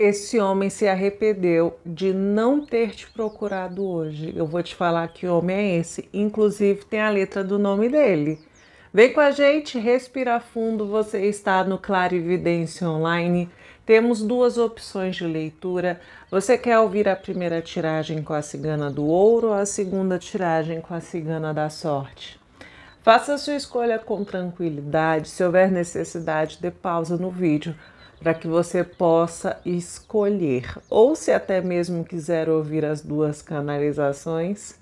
Esse homem se arrependeu de não ter te procurado hoje. Eu vou te falar que homem é esse. Inclusive, tem a letra do nome dele. Vem com a gente, respira fundo. Você está no Clarividência Online. Temos duas opções de leitura. Você quer ouvir a primeira tiragem com a cigana do ouro ou a segunda tiragem com a cigana da sorte? Faça sua escolha com tranquilidade. Se houver necessidade, dê pausa no vídeo para que você possa escolher. Ou se até mesmo quiser ouvir as duas canalizações,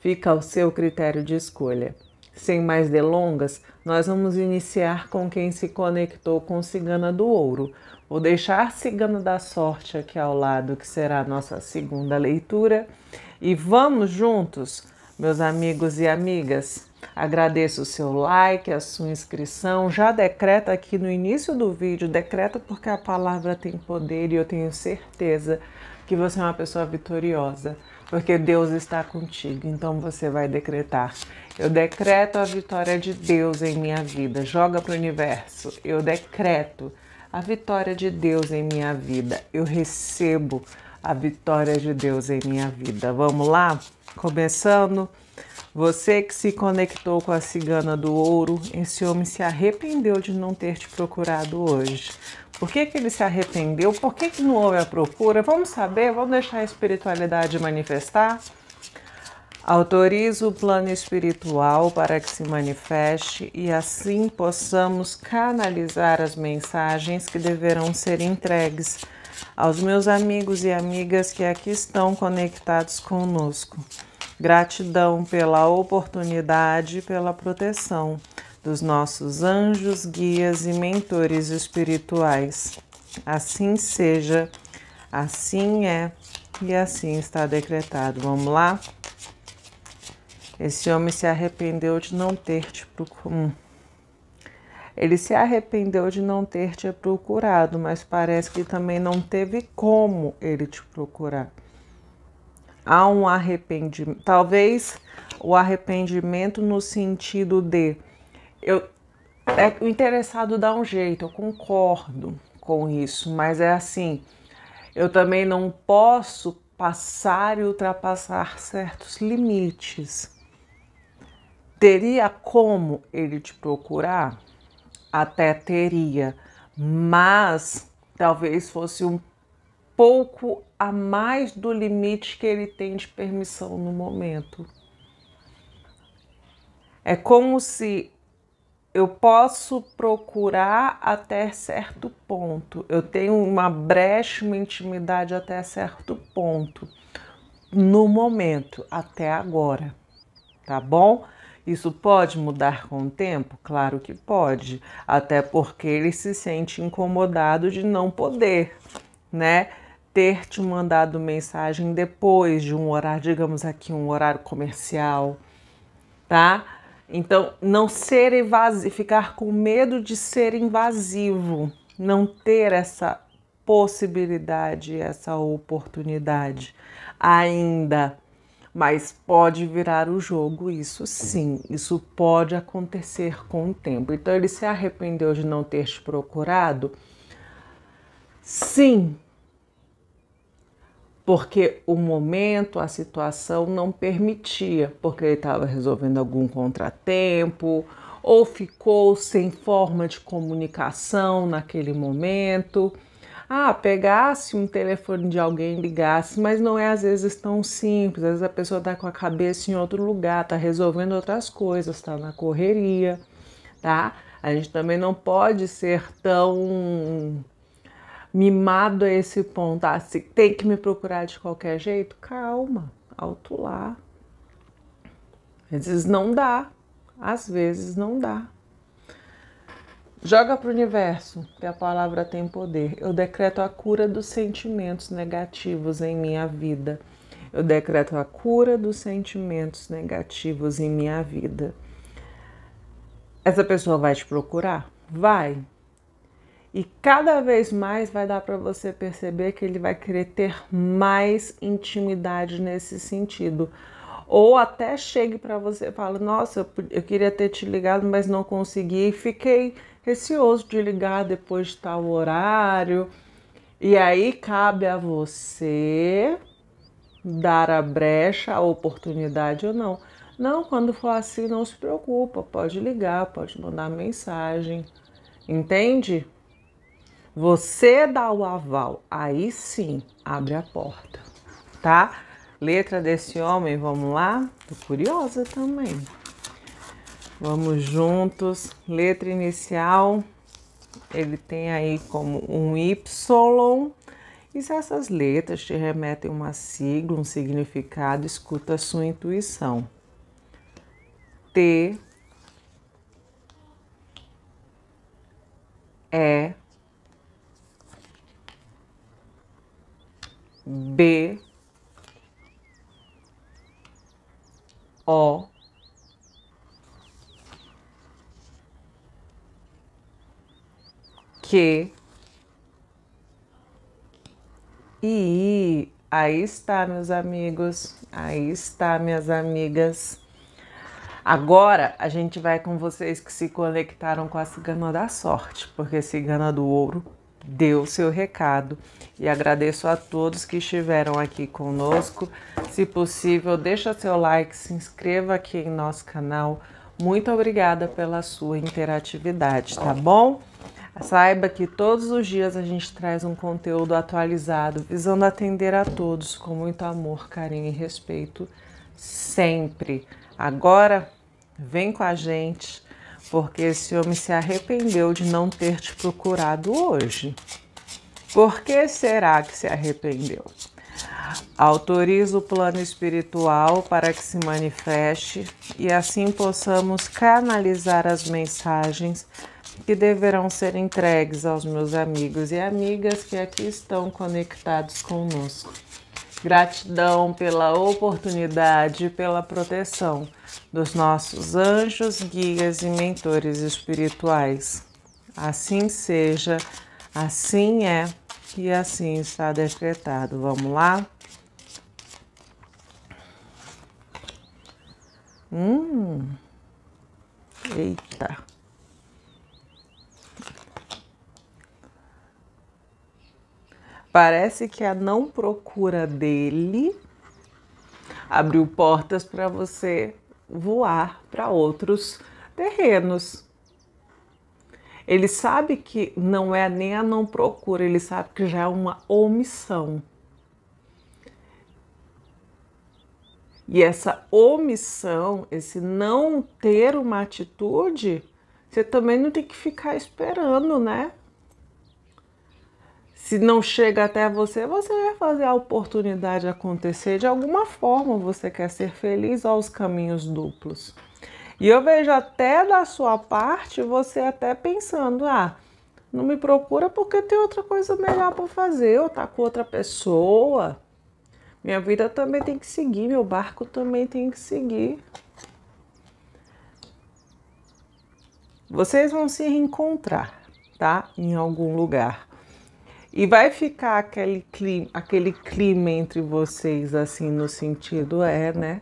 fica ao seu critério de escolha. Sem mais delongas, nós vamos iniciar com quem se conectou com Cigana do Ouro. Vou deixar Cigana da Sorte aqui ao lado, que será a nossa segunda leitura. E vamos juntos, meus amigos e amigas, Agradeço o seu like, a sua inscrição. Já decreta aqui no início do vídeo, decreta porque a palavra tem poder e eu tenho certeza que você é uma pessoa vitoriosa, porque Deus está contigo. Então você vai decretar: Eu decreto a vitória de Deus em minha vida. Joga para o universo. Eu decreto a vitória de Deus em minha vida. Eu recebo a vitória de Deus em minha vida. Vamos lá? Começando. Você que se conectou com a cigana do ouro, esse homem se arrependeu de não ter te procurado hoje. Por que, que ele se arrependeu? Por que, que não houve a procura? Vamos saber, vamos deixar a espiritualidade manifestar? Autorizo o plano espiritual para que se manifeste e assim possamos canalizar as mensagens que deverão ser entregues aos meus amigos e amigas que aqui estão conectados conosco. Gratidão pela oportunidade e pela proteção dos nossos anjos, guias e mentores espirituais. Assim seja, assim é e assim está decretado. Vamos lá? Esse homem se arrependeu de não ter te procurado. Hum. Ele se arrependeu de não ter te procurado, mas parece que também não teve como ele te procurar há um arrependimento. Talvez o arrependimento no sentido de eu é, o interessado dá um jeito, eu concordo com isso, mas é assim, eu também não posso passar e ultrapassar certos limites. Teria como ele te procurar? Até teria, mas talvez fosse um pouco a mais do limite que ele tem de permissão no momento. É como se eu posso procurar até certo ponto. Eu tenho uma brecha, uma intimidade até certo ponto. No momento, até agora. Tá bom? Isso pode mudar com o tempo? Claro que pode. Até porque ele se sente incomodado de não poder, né? ter te mandado mensagem depois de um horário, digamos aqui, um horário comercial, tá? Então, não ser evasivo, ficar com medo de ser invasivo, não ter essa possibilidade, essa oportunidade ainda. Mas pode virar o jogo, isso sim, isso pode acontecer com o tempo. Então, ele se arrependeu de não ter te procurado? Sim, porque o momento, a situação não permitia, porque ele estava resolvendo algum contratempo ou ficou sem forma de comunicação naquele momento. Ah, pegasse um telefone de alguém, ligasse, mas não é às vezes tão simples. Às vezes a pessoa está com a cabeça em outro lugar, está resolvendo outras coisas, está na correria, tá? A gente também não pode ser tão mimado a esse ponto, ah, se tem que me procurar de qualquer jeito, calma, alto lá. Às vezes não dá, às vezes não dá. Joga para o universo, que a palavra tem poder. Eu decreto a cura dos sentimentos negativos em minha vida. Eu decreto a cura dos sentimentos negativos em minha vida. Essa pessoa vai te procurar? Vai. E cada vez mais vai dar para você perceber que ele vai querer ter mais intimidade nesse sentido. Ou até chegue para você e fala: Nossa, eu, eu queria ter te ligado, mas não consegui. E fiquei receoso de ligar depois de tal horário. E aí cabe a você dar a brecha, a oportunidade ou não. Não, quando for assim, não se preocupa, pode ligar, pode mandar mensagem. Entende? você dá o aval, aí sim abre a porta, tá? Letra desse homem, vamos lá? Tô curiosa também. Vamos juntos. Letra inicial, ele tem aí como um Y. E se essas letras te remetem a uma sigla, um significado, escuta a sua intuição. T, E, B O Q I aí está, meus amigos, aí está, minhas amigas. Agora a gente vai com vocês que se conectaram com a cigana da sorte, porque cigana do ouro deu seu recado e agradeço a todos que estiveram aqui conosco. Se possível, deixa seu like, se inscreva aqui em nosso canal. Muito obrigada pela sua interatividade, tá bom? Saiba que todos os dias a gente traz um conteúdo atualizado, visando atender a todos com muito amor, carinho e respeito sempre. Agora, vem com a gente porque esse homem se arrependeu de não ter te procurado hoje. Por que será que se arrependeu? Autoriza o plano espiritual para que se manifeste e assim possamos canalizar as mensagens que deverão ser entregues aos meus amigos e amigas que aqui estão conectados conosco. Gratidão pela oportunidade e pela proteção dos nossos anjos, guias e mentores espirituais. Assim seja, assim é e assim está decretado. Vamos lá? Hum, eita. Parece que a não procura dele abriu portas para você voar para outros terrenos. Ele sabe que não é nem a não procura, ele sabe que já é uma omissão. E essa omissão, esse não ter uma atitude, você também não tem que ficar esperando, né? se não chega até você, você vai fazer a oportunidade acontecer de alguma forma. Você quer ser feliz aos caminhos duplos. E eu vejo até da sua parte você até pensando: ah, não me procura porque tem outra coisa melhor para fazer, eu tá com outra pessoa. Minha vida também tem que seguir, meu barco também tem que seguir. Vocês vão se reencontrar, tá? Em algum lugar. E vai ficar aquele clima, aquele clima entre vocês, assim, no sentido é, né?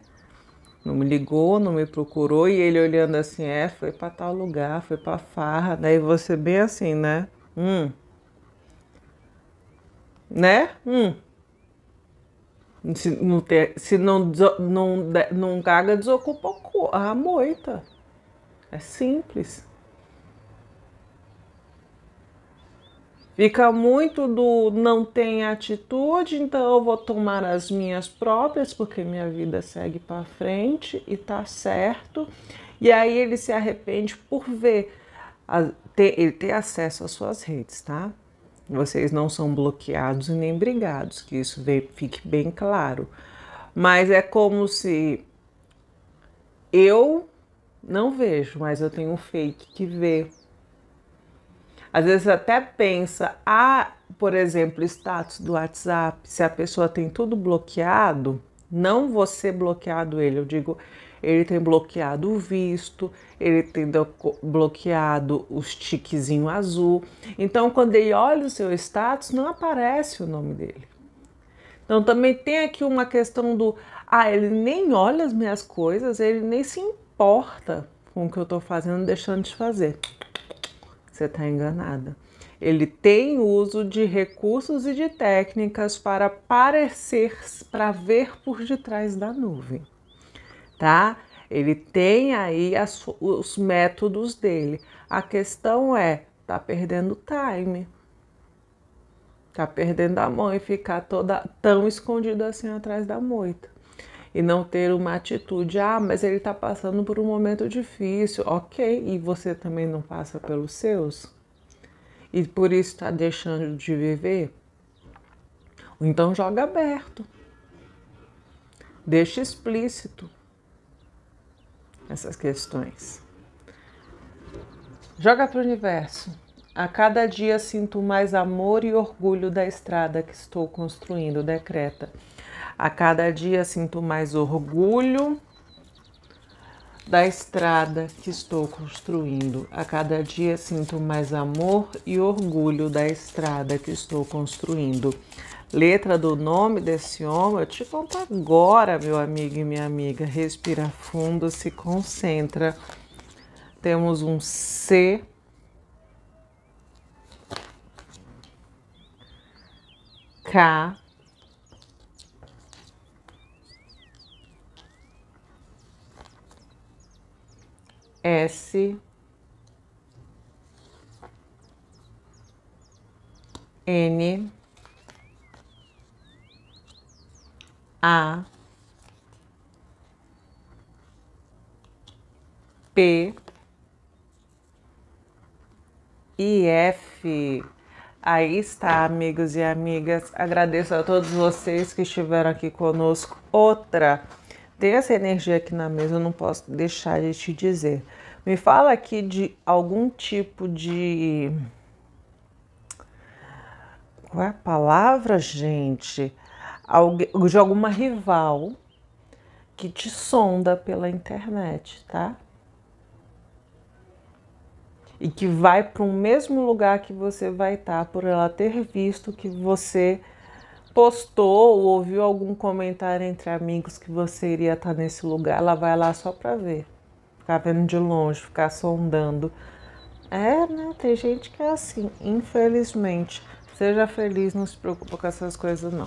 Não me ligou, não me procurou, e ele olhando assim, é, foi para tal lugar, foi para farra, daí você bem assim, né? Hum. Né? Hum. Se não, ter, se não, não, não caga, desocupa a moita. É simples. Fica muito do não tem atitude, então eu vou tomar as minhas próprias, porque minha vida segue para frente e tá certo. E aí ele se arrepende por ver, ele ter acesso às suas redes, tá? Vocês não são bloqueados e nem brigados, que isso fique bem claro. Mas é como se eu não vejo, mas eu tenho um fake que vê às vezes até pensa, ah, por exemplo, status do WhatsApp, se a pessoa tem tudo bloqueado, não você bloqueado ele, eu digo, ele tem bloqueado o visto, ele tem bloqueado os tiquezinho azul. Então, quando ele olha o seu status, não aparece o nome dele. Então, também tem aqui uma questão do, ah, ele nem olha as minhas coisas, ele nem se importa com o que eu estou fazendo, deixando de fazer. Você está enganada. Ele tem uso de recursos e de técnicas para parecer, para ver por detrás da nuvem, tá? Ele tem aí as, os métodos dele. A questão é, tá perdendo time. Tá perdendo a mão e ficar toda tão escondida assim atrás da moita e não ter uma atitude, ah, mas ele está passando por um momento difícil, ok, e você também não passa pelos seus? E por isso está deixando de viver? Então joga aberto. Deixa explícito essas questões. Joga para o universo. A cada dia sinto mais amor e orgulho da estrada que estou construindo, decreta. A cada dia sinto mais orgulho da estrada que estou construindo. A cada dia sinto mais amor e orgulho da estrada que estou construindo. Letra do nome desse homem, eu te conto agora, meu amigo e minha amiga. Respira fundo, se concentra. Temos um C. K. S N A P e F. Aí está, amigos e amigas. Agradeço a todos vocês que estiveram aqui conosco. Outra tem essa energia aqui na mesa, eu não posso deixar de te dizer. Me fala aqui de algum tipo de. Qual é a palavra, gente? De alguma rival que te sonda pela internet, tá? E que vai para o mesmo lugar que você vai estar tá, por ela ter visto que você postou ou ouviu algum comentário entre amigos que você iria estar tá nesse lugar, ela vai lá só para ver, ficar vendo de longe, ficar sondando. É, né? Tem gente que é assim, infelizmente. Seja feliz, não se preocupa com essas coisas, não.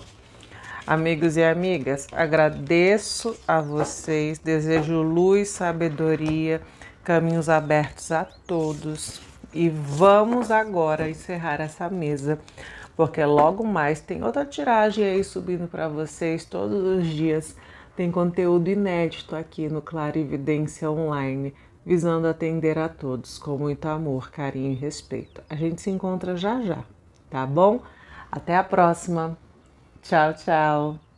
Amigos e amigas, agradeço a vocês, desejo luz, sabedoria, caminhos abertos a todos. E vamos agora encerrar essa mesa porque logo mais tem outra tiragem aí subindo para vocês todos os dias. Tem conteúdo inédito aqui no Clarividência Online, visando atender a todos com muito amor, carinho e respeito. A gente se encontra já já, tá bom? Até a próxima. Tchau, tchau.